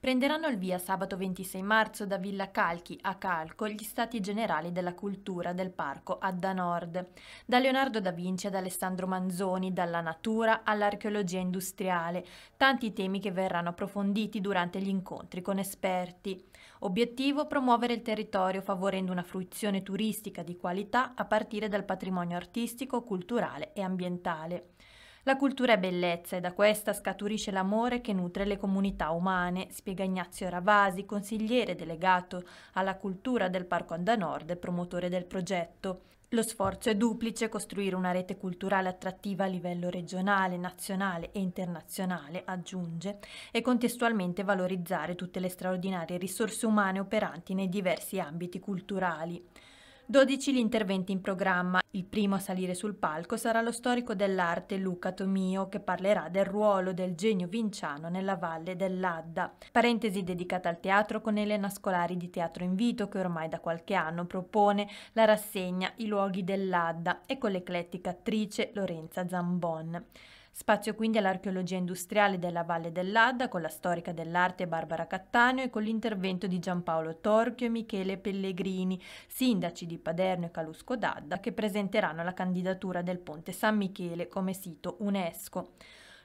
Prenderanno il via sabato 26 marzo da Villa Calchi a Calco gli Stati Generali della Cultura del Parco Adda Nord. Da Leonardo da Vinci ad Alessandro Manzoni, dalla natura all'archeologia industriale, tanti temi che verranno approfonditi durante gli incontri con esperti. Obiettivo promuovere il territorio favorendo una fruizione turistica di qualità a partire dal patrimonio artistico, culturale e ambientale. La cultura è bellezza e da questa scaturisce l'amore che nutre le comunità umane, spiega Ignazio Ravasi, consigliere delegato alla cultura del Parco Andanord e promotore del progetto. Lo sforzo è duplice, costruire una rete culturale attrattiva a livello regionale, nazionale e internazionale, aggiunge, e contestualmente valorizzare tutte le straordinarie risorse umane operanti nei diversi ambiti culturali. 12 gli interventi in programma. Il primo a salire sul palco sarà lo storico dell'arte Luca Tomio che parlerà del ruolo del genio vinciano nella valle dell'Adda. Parentesi dedicata al teatro con Elena Scolari di Teatro Invito che ormai da qualche anno propone la rassegna I luoghi dell'Adda e con l'eclettica attrice Lorenza Zambon. Spazio quindi all'archeologia industriale della Valle dell'Adda con la storica dell'arte Barbara Cattaneo e con l'intervento di Giampaolo Torchio e Michele Pellegrini, sindaci di Paderno e Calusco d'Adda, che presenteranno la candidatura del Ponte San Michele come sito UNESCO.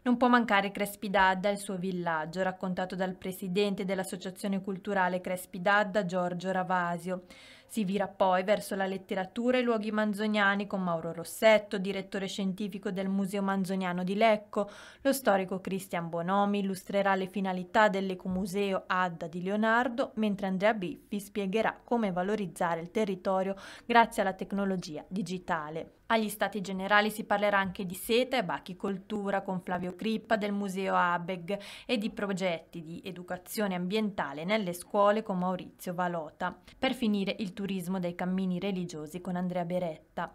Non può mancare Crespi d'Adda e il suo villaggio, raccontato dal presidente dell'Associazione Culturale Crespi d'Adda, Giorgio Ravasio. Si vira poi verso la letteratura e i luoghi manzoniani con Mauro Rossetto, direttore scientifico del Museo Manzoniano di Lecco. Lo storico Cristian Bonomi illustrerà le finalità dell'Ecomuseo Adda di Leonardo, mentre Andrea Biffi spiegherà come valorizzare il territorio grazie alla tecnologia digitale. Agli Stati Generali si parlerà anche di seta e bachicoltura con Flavio Crippa del Museo Abeg e di progetti di educazione ambientale nelle scuole con Maurizio Valota. Per finire il turismo dei cammini religiosi con Andrea Beretta.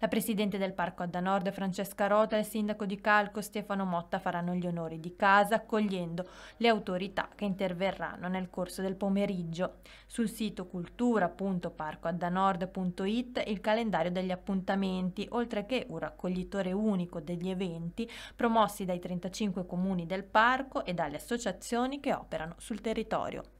La presidente del Parco Adda Nord, Francesca Rota, e il sindaco di Calco, Stefano Motta, faranno gli onori di casa accogliendo le autorità che interverranno nel corso del pomeriggio. Sul sito cultura.parcoaddanord.it il calendario degli appuntamenti, oltre che un raccoglitore unico degli eventi promossi dai 35 comuni del parco e dalle associazioni che operano sul territorio.